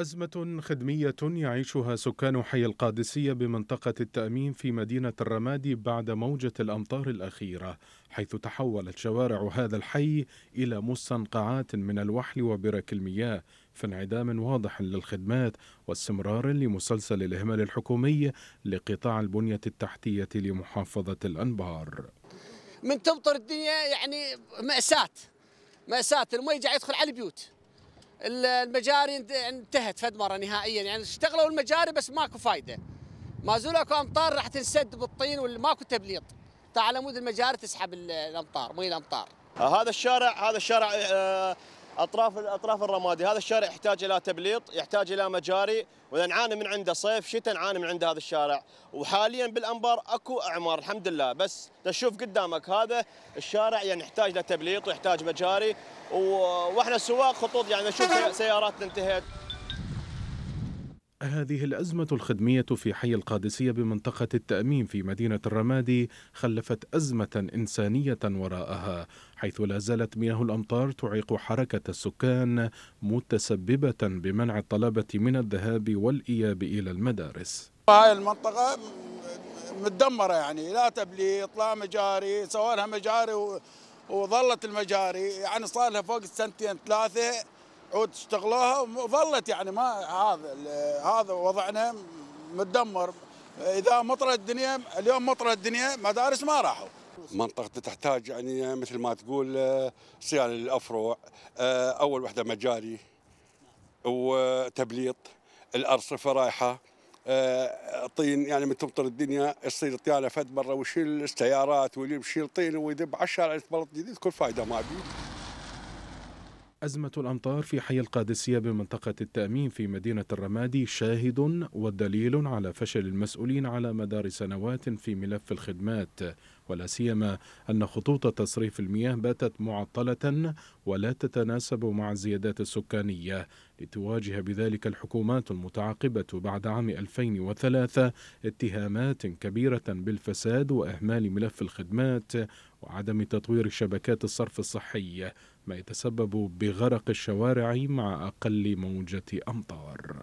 أزمة خدمية يعيشها سكان حي القادسية بمنطقة التأمين في مدينة الرمادي بعد موجة الأمطار الأخيرة حيث تحولت شوارع هذا الحي إلى مستنقعات من الوحل وبرك المياه في انعدام واضح للخدمات واستمرار لمسلسل الإهمال الحكومي لقطاع البنية التحتية لمحافظة الأنبار من تمطر الدنيا يعني مأساة مأساة المي قاعد يدخل على البيوت المجاري انتهت فد مره نهائيا يعني اشتغلوا المجاري بس ماكو فايده ما زول اكو امطار راح تنسد بالطين وماكو تبليط على مود المجاري تسحب الامطار مي الامطار آه، هذا الشارع هذا الشارع آه، اطراف اطراف الرمادي هذا الشارع يحتاج الى تبليط يحتاج الى مجاري واذا نعاني من عنده صيف شتاء نعاني من عند هذا الشارع وحاليا بالانبار اكو اعمار الحمد لله بس تشوف قدامك هذا الشارع يعني يحتاج لتبليط ويحتاج مجاري واحنا السواق خطوط يعني نشوف سيارات انتهت هذه الأزمة الخدمية في حي القادسية بمنطقة التأميم في مدينة الرمادي خلفت أزمة إنسانية وراءها حيث لا زالت مياه الأمطار تعيق حركة السكان متسببة بمنع الطلبة من الذهاب والإياب إلى المدارس هاي المنطقة متدمرة يعني لا تبليط لا مجاري سوالها مجاري وظلت المجاري يعني صار لها فوق سنتين ثلاثة عود اشتغلوها وظلت يعني ما هذا هذا وضعنا متدمر اذا مطر الدنيا اليوم مطر الدنيا مدارس ما راحوا منطقة تحتاج يعني مثل ما تقول آه، صيانة للأفروع آه، أول وحدة مجاري وتبليط الأرصفة رايحة آه، طين يعني من تمطر الدنيا يصير طيانة فد مرة ويشيل السيارات ويشيل طين ويدب على الشارع جديد كل فايدة ما بيه أزمة الأمطار في حي القادسية بمنطقة التأمين في مدينة الرمادي شاهد ودليل على فشل المسؤولين على مدار سنوات في ملف الخدمات ولا سيما أن خطوط تصريف المياه باتت معطلة ولا تتناسب مع الزيادات السكانية لتواجه بذلك الحكومات المتعاقبة بعد عام 2003 اتهامات كبيرة بالفساد وإهمال ملف الخدمات وعدم تطوير شبكات الصرف الصحي ما يتسبب بغرق الشوارع مع أقل موجة أمطار